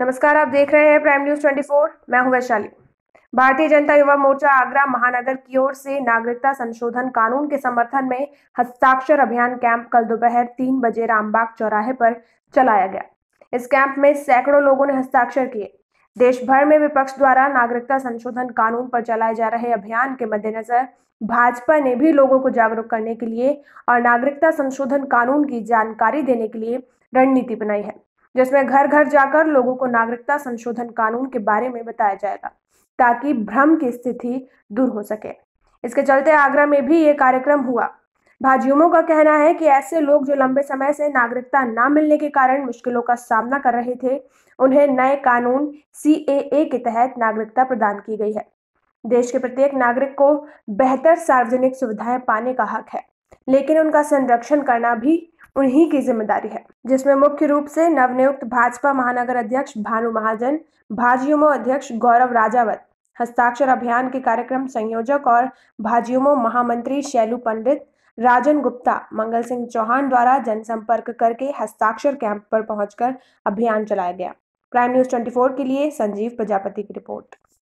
नमस्कार आप देख रहे हैं प्राइम न्यूज 24 मैं हूं वैशाली भारतीय जनता युवा मोर्चा आगरा महानगर की ओर से नागरिकता संशोधन कानून के समर्थन में हस्ताक्षर अभियान कैंप कल दोपहर तीन बजे रामबाग चौराहे पर चलाया गया इस कैंप में सैकड़ों लोगों ने हस्ताक्षर किए देश भर में विपक्ष द्वारा नागरिकता संशोधन कानून पर चलाए जा रहे अभियान के मद्देनजर भाजपा ने भी लोगों को जागरूक करने के लिए और नागरिकता संशोधन कानून की जानकारी देने के लिए रणनीति बनाई है जिसमें घर घर जाकर लोगों को नागरिकता संशोधन कानून के बारे में बताया जाएगा ताकि भ्रम की स्थिति दूर हो सके इसके चलते आगरा में भी ये कार्यक्रम हुआ भाजयुमो का कहना है कि ऐसे लोग जो लंबे समय से नागरिकता न मिलने के कारण मुश्किलों का सामना कर रहे थे उन्हें नए कानून सी के तहत नागरिकता प्रदान की गई है देश के प्रत्येक नागरिक को बेहतर सार्वजनिक सुविधाएं पाने का हक है लेकिन उनका संरक्षण करना भी उन्हीं की जिम्मेदारी है जिसमें मुख्य रूप से नवनियुक्त भाजपा महानगर अध्यक्ष भानु महाजन भाजयुमो अध्यक्ष गौरव राजावत हस्ताक्षर अभियान के कार्यक्रम संयोजक और भाजयुमो महामंत्री शैलू पंडित राजन गुप्ता मंगल सिंह चौहान द्वारा जनसंपर्क करके हस्ताक्षर कैंप पर पहुंचकर अभियान चलाया गया प्राइम न्यूज 24 के लिए संजीव प्रजापति की रिपोर्ट